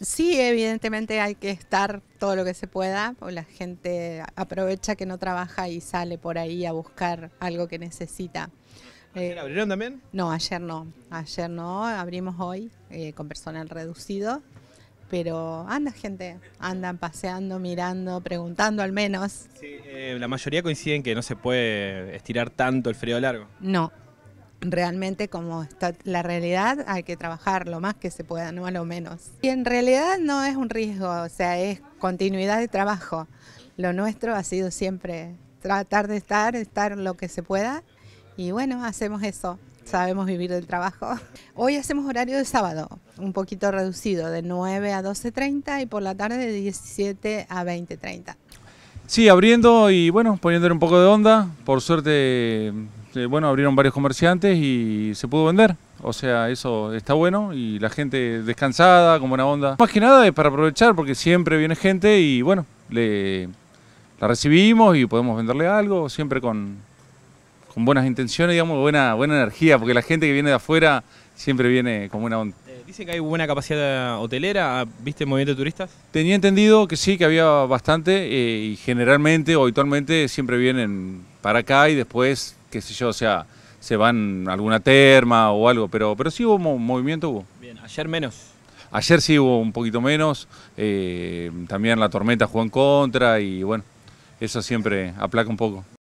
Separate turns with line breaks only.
Sí, evidentemente hay que estar todo lo que se pueda, o la gente aprovecha que no trabaja y sale por ahí a buscar algo que necesita. Eh, abrieron también? No, ayer no. Ayer no, abrimos hoy eh, con personal reducido. Pero anda gente, andan paseando, mirando, preguntando al menos.
Eh, la mayoría coinciden que no se puede estirar tanto el frío largo.
No, realmente como está la realidad, hay que trabajar lo más que se pueda, no a lo menos. Y en realidad no es un riesgo, o sea, es continuidad de trabajo. Lo nuestro ha sido siempre tratar de estar, estar lo que se pueda y bueno, hacemos eso. Sabemos vivir del trabajo. Hoy hacemos horario de sábado, un poquito reducido, de 9 a 12.30 y por la tarde de 17 a 20.30.
Sí, abriendo y bueno, poniéndole un poco de onda. Por suerte este, bueno, abrieron varios comerciantes y se pudo vender. O sea, eso está bueno y la gente descansada, como una onda. Más que nada es para aprovechar porque siempre viene gente y bueno, le, la recibimos y podemos venderle algo, siempre con, buenas intenciones, digamos, buena, buena energía, porque la gente que viene de afuera siempre viene con una onda.
Eh, Dicen que hay buena capacidad hotelera, ah, ¿viste el movimiento de turistas?
Tenía entendido que sí, que había bastante eh, y generalmente o habitualmente siempre vienen para acá y después que sé yo, o sea, se van alguna terma o algo, pero, pero sí hubo movimiento, Bien, ayer menos. Ayer sí hubo un poquito menos, eh, también la tormenta jugó en contra y bueno, eso siempre aplaca un poco.